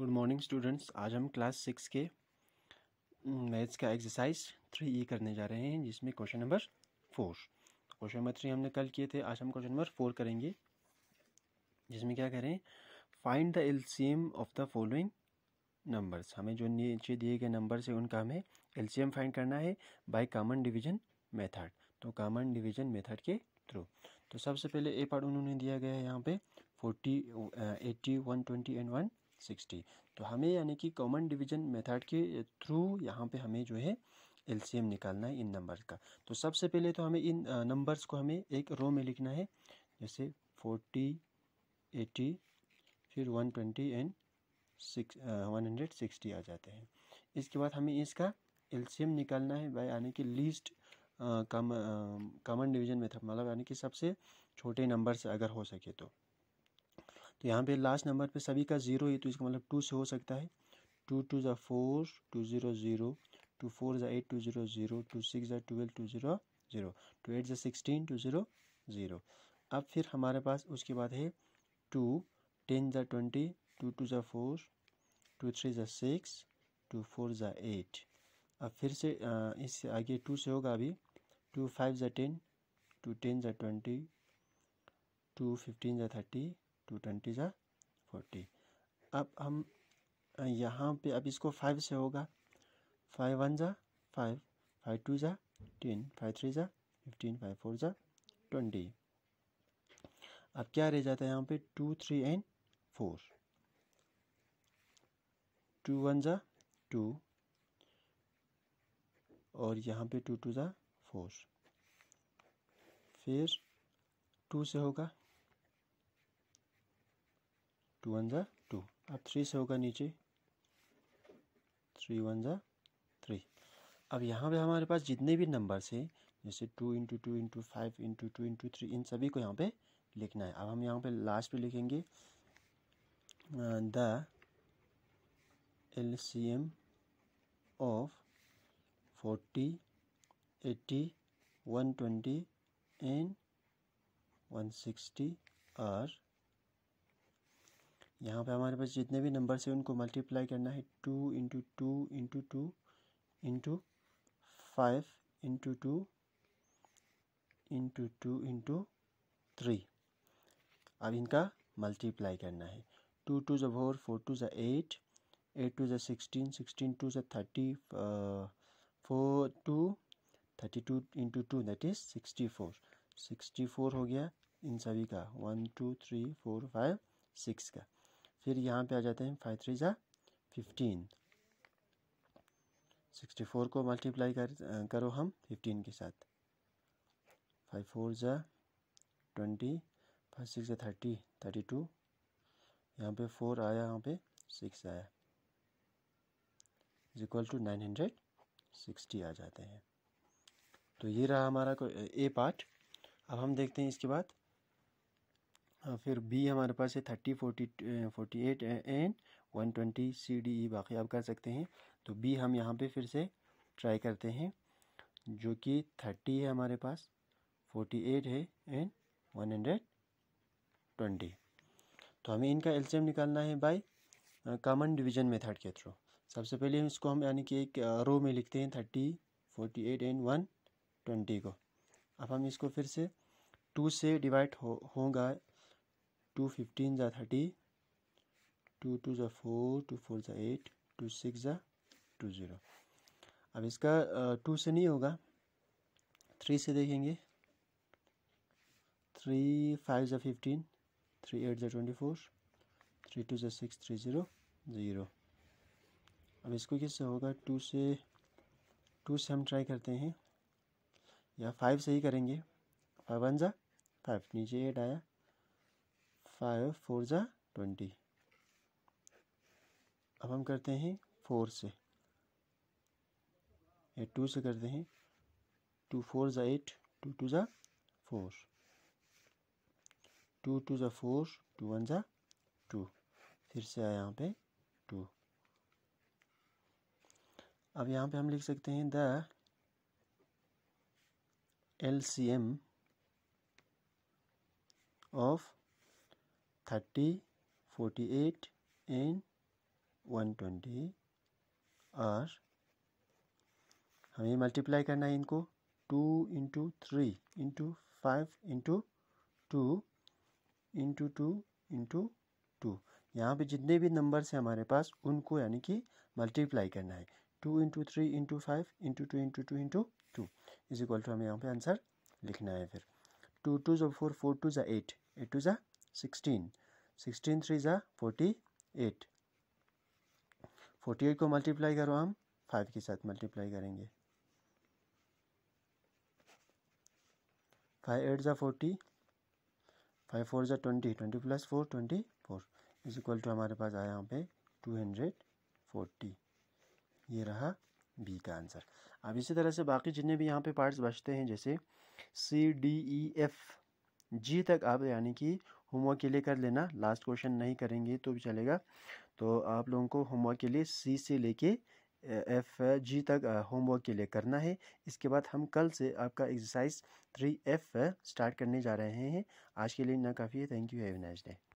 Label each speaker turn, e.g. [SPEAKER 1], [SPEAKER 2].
[SPEAKER 1] good morning students आज हम class six के मैथ्स mm, का एक्सरसाइज थ्री ई करने जा रहे हैं जिसमें question number four question number three हमने कल किए थे आज हम क्वेश्चन नंबर फोर करेंगे जिसमें क्या करें find the M of the following numbers हमें जो नीचे दिए गए नंबर्स हैं उनका हमें एम फाइंड करना है बाई कामन डिविजन मेथड तो कामन डिविजन मेथड के थ्रू तो सबसे पहले ए पार्ट उन्होंने दिया गया है यहाँ पे forty eighty one twenty and one sixty तो हमें यानी कि कॉमन डिवीजन मेथड के थ्रू यहाँ पे हमें जो है एलसीएम निकालना है इन नंबर्स का तो सबसे पहले तो हमें इन नंबर्स को हमें एक रो में लिखना है जैसे फोर्टी एटी फिर one twenty and six one hundred sixty आ जाते हैं इसके बाद हमें इसका एलसीएम निकालना है बाय यानी कि लीस्ट कॉमन डिवीजन मेथड मतलब यानी कि सबसे छोटे नंबर से अगर हो सके तो तो यहाँ पे लास्ट नंबर पे सभी का ज़ीरो है तो इसका मतलब टू से हो सकता है टू टू ज़ा four two zero zero two four ज़ा eight two zero zero two six ज़ा twelve two zero zero two eight ज़ा सिक्सटीन टू ज़ीरो ज़ीरो अब फिर हमारे पास उसके बाद है टू टेन ज़ा ट्वेंटी टू टू ज़ा फोर टू थ्री ज़ा सिक्स टू फोर ज़ा एट अब फिर से इससे आगे टू से होगा अभी टू फाइव ज़ा टेन टू टेन ज़ा ट्वेंटी टू फिफ्टीन ज़ा थर्टी टू ट्वेंटी ज़ा फोर्टी अब हम यहाँ पे अब इसको फाइव से होगा फाइव वन ज़ा फाइव फाइव टू ज़ा टेन फाइव थ्री ज़ा फिफ्टीन फाइव फोर ज़ा ट्वेंटी अब क्या रह जाता है यहाँ पे two three and four two one ज़ा टू और यहाँ पे टू टू ज़ा फोर फिर टू से होगा टू वन ज़ा टू अब थ्री से होगा नीचे थ्री वन ज़ा थ्री अब यहाँ पे हमारे पास जितने भी नंबर्स हैं जैसे two into two into five into two into three इन सभी को यहाँ पे लिखना है अब हम यहाँ पे लास्ट पे लिखेंगे the L C M of forty eighty one twenty and one sixty are यहाँ पे हमारे पास जितने भी नंबर से उनको मल्टीप्लाई करना है two into two into two into five into two into two into three अब इनका मल्टीप्लाई करना है टू टू जो फोर फोर टू ज़ा एट एट टू ज़ा सिक्सटीन सिक्सटीन टू ज़ा thirty four two thirty two into two that is sixty four sixty four हो गया इन सभी का one two three four five six का फिर यहाँ पे आ जाते हैं फाइव थ्री ज़ा फिफ्टीन सिक्सटी फोर को मल्टीप्लाई कर करो हम फिफ्टीन के साथ फाइव फोर ज़ा ट्वेंटी फाइव सिक्स ज़ा थर्टी थर्टी टू यहाँ पे फोर आया यहाँ पे सिक्स आया is equal to nine hundred sixty आ जाते हैं तो ये रहा हमारा ए पार्ट अब हम देखते हैं इसके बाद फिर बी हमारे पास है thirty forty forty eight and one twenty C D E बाकी आप कर सकते हैं तो बी हम यहाँ पे फिर से ट्राई करते हैं जो कि थर्टी है हमारे पास फोर्टी एट है एंड वन हंड्रेड ट्वेंटी तो हमें इनका एल्शियम निकालना है बाय कॉमन डिवीजन मेथड के थ्रू सबसे पहले हम इसको हम यानी कि एक रो में लिखते हैं thirty forty eight and one twenty को अब हम इसको फिर से टू से डिवाइड हो होगा टू फिफ्टीन ज़ा थर्टी टू टू ज़ा फोर टू फोर ज़ा एट टू सिक्स ज़ा टू ज़ीरो अब इसका टू से नहीं होगा थ्री से देखेंगे थ्री फाइव ज़ा फिफ्टीन थ्री एट ज़ा ट्वेंटी फोर थ्री टू ज़ा सिक्स थ्री ज़ीरो ज़ीरो अब इसको किससे होगा टू से टू से हम ट्राई करते हैं या फाइव से ही करेंगे फाइव वन ज़ा फाइव नीचे एट आया फाइव फोर ज़ा ट्वेंटी अब हम करते हैं फोर से या टू से करते हैं टू फोर ज़ा एट टू टू ज़ा फोर टू टू ज़ा फोर टू वन ज़ा टू फिर से आया यहाँ पे टू अब यहाँ पे हम लिख सकते हैं the L C M of thirty forty eight and one twenty और हमें मल्टीप्लाई करना है इनको two into three into five into two into two into two यहाँ पर जितने भी नंबर्स हैं हमारे पास उनको यानी कि मल्टीप्लाई करना है two into three into five into two into two into two is equal to हमें यहाँ पे आंसर लिखना है फिर टू टू ज़ा फोर फोर टू ज़ा एट एट टू ज़ा सिक्सटीन सिक्सटीन थ्री ज़ा फोर्टी एट फोर्टी एट को मल्टीप्लाई करो हम फाइव के साथ मल्टीप्लाई करेंगे फाइव एट ज़ा फोर्टी फाइव फोर ज़ा twenty twenty plus four twenty four is equal to हमारे पास आया यहाँ पे टू हंड्रेड फोर्टी ये रहा बी का आंसर अब इसी तरह से बाकी जितने भी यहाँ पे पार्ट्स बचते हैं जैसे सी डी ई एफ जी तक आप यानी कि होमवर्क के लिए कर लेना लास्ट क्वेश्चन नहीं करेंगे तो भी चलेगा तो आप लोगों को होमवर्क के लिए सी से लेके एफ जी तक होमवर्क के लिए करना है इसके बाद हम कल से आपका एक्सरसाइज थ्री एफ स्टार्ट करने जा रहे हैं आज के लिए इतना काफ़ी है thank you have nice day